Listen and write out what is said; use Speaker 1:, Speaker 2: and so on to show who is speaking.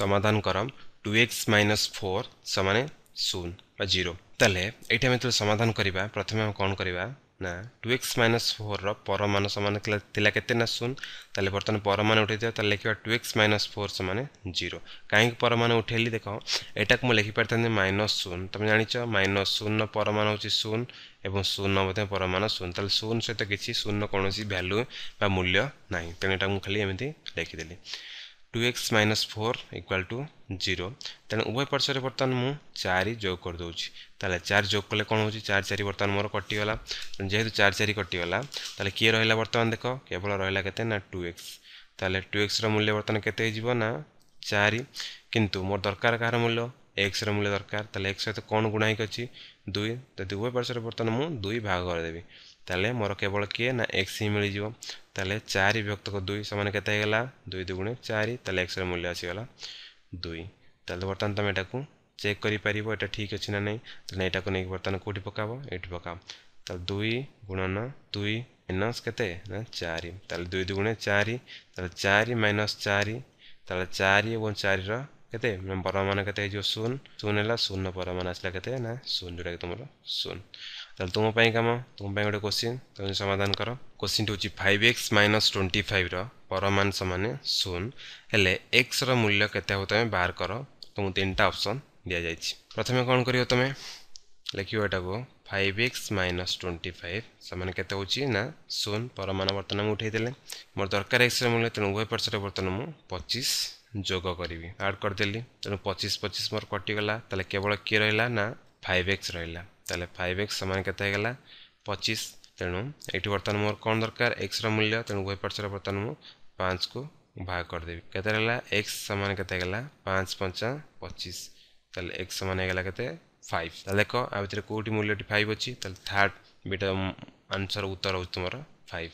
Speaker 1: समाधान कर to x minus four सामने शून बा जीरो ତାହେଲେ ଏଇଠି ଆମେ ଯେତେବେଳେ ସମାଧାନ କରିବା ପ୍ରଥମେ ଆମେ କ'ଣ କରିବା ନା ଟୁ ଏକ୍ସ ମାଇନସ୍ ଫୋର୍ର ପରମାନ ସମାନ ଥିଲା କେତେ ନା ଶୂନ ତାହେଲେ ବର୍ତ୍ତମାନ ପରମାନ ଉଠାଇଥିବା ତାହେଲେ ଲେଖିବା ଟୁ ଏକ୍ସ ମାଇନସ୍ ଫୋର୍ ସମାନେ ଜିରୋ କାହିଁକି ପରମାନ ଉଠାଇଲି ଦେଖ ଏଇଟାକୁ ମୁଁ ଲେଖିପାରିଥାନ୍ତି ମାଇନସ୍ ଶୂନ ତୁମେ ଜାଣିଛ ମାଇନସ୍ ଶୂନର ପରମାନ ହେଉଛି ଶୂନ ଏବଂ ଶୂନର ମଧ୍ୟ ପରମାନ ଶୂନ ତାହେଲେ ଶୂନ ସହିତ କିଛି ଶୂନର କୌଣସି ଭ୍ୟାଲୁ ବା ମୂଲ୍ୟ ନାହିଁ ତେଣୁ ଏଇଟା ମୁଁ ଖାଲି ଏମିତି ଲେଖିଦେଲି two x minus four equal to zero তেমন উভয় পার্শ্বরে বর্ତ୍ତমান মু চারি যোগ করেদি তাহলে চার যোগ কলে কোণ হচ্ছে চার চারি বর্তমান মোর কটিগলা যেহেতু চার চারি কটিগলা তাহলে কি রহলা বর্তমান দেখ কেবল রহলা কেতে না টুএক্স তাহলে টুএক্সর মূল্য বর্তমান কেতে হয়ে যাব না চারি কিন্তু মোর দরকার কাহার মূল্য এক্সর মূল্য দরকার তাহলে এক্স সহ কোণ গুণা হয়েকি অছি দুই যদি উভয় পার্শ্বরে বর্তমান মু দুই ভাগ করে দেবি ତାହେଲେ ମୋର କେବଳ କିଏ ନା ଏକ୍ସ ହିଁ ମିଳିଯିବ ତାହେଲେ ଚାରି ବିଭକ୍ତକ ଦୁଇ ସମାନ କେତେ ହେଇଗଲା ଦୁଇ ଦୁଗୁଣେ ଚାରି ତାହେଲେ ଏକ୍ସର ମୂଲ୍ୟ ଆସିଗଲା ଦୁଇ ତାହେଲେ ବର୍ତ୍ତମାନ ତୁମେ ଏଟାକୁ ଚେକ୍ କରିପାରିବ ଏଇଟା ଠିକ୍ ଅଛି ନା ନାହିଁ ତାହେଲେ ଏଇଟାକୁ ନେଇକି ବର୍ତ୍ତମାନ କେଉଁଠି ପକାବ ଏଇଠି ପକାଅ ତାହେଲେ ଦୁଇ ଗୁଣନ ଦୁଇ ମାଇନସ୍ କେତେ ନା ଚାରି ତାହେଲେ ଦୁଇ ଦୁଗୁଣେ ଚାରି ତାହେଲେ ଚାରି ମାଇନସ୍ ଚାରି ତାହେଲେ ଚାରି ଏବଂ ଚାରିର कत परमाण कत शून शून है शून्य परमाण आसला कत ना शून जोटा तुम शून तुम तुम्हें कम तुम्हें गोटे क्वेश्चन तुम समाधान कर क्वेश्चन टी हूँ five x minus twenty five रान सामान शून हेल्ले एक्स रूल्य के बाहर कर तुम तीन टाइम अप्सन दि जाए प्रथम कौन कर तुम लिखा को five x minus twenty five सामने के ना शून परमाण बर्तन मुझे उठेदे मोर दरकार एक्स रूल्य तेनाली उभय बर्तन मुझ पचीस যোগ করবি আড করেদেলি তেমন পঁচিশ পঁচিশ মোর কটিগলা তাহলে কেবল কি রহলা না ফাইভ এক্স রহলা তাহলে ফাইভ এক্স সমান কত হয়ে গলা পঁচিশ তেণু এটি বর্তমান মোর কম দরকার এক্সর মূল্য তেমন উভয় পার্শ্বরে বর্তমান মু পাঁচ কু ভাগ করেদেবি কত রহলা এক্স সমান কত হয়ে গলা পাঁচ পঞ্চা পঁচিশ তাহলে এক্স সমান হয়ে গলা কত ফাইভ তাহলে দেখ আ ভিতরে কোটি মূল্যটি ফাইভ অছি তাহলে থার্ড বিটা আনসর উত্তর হচ্ছে তোমার ফাইভ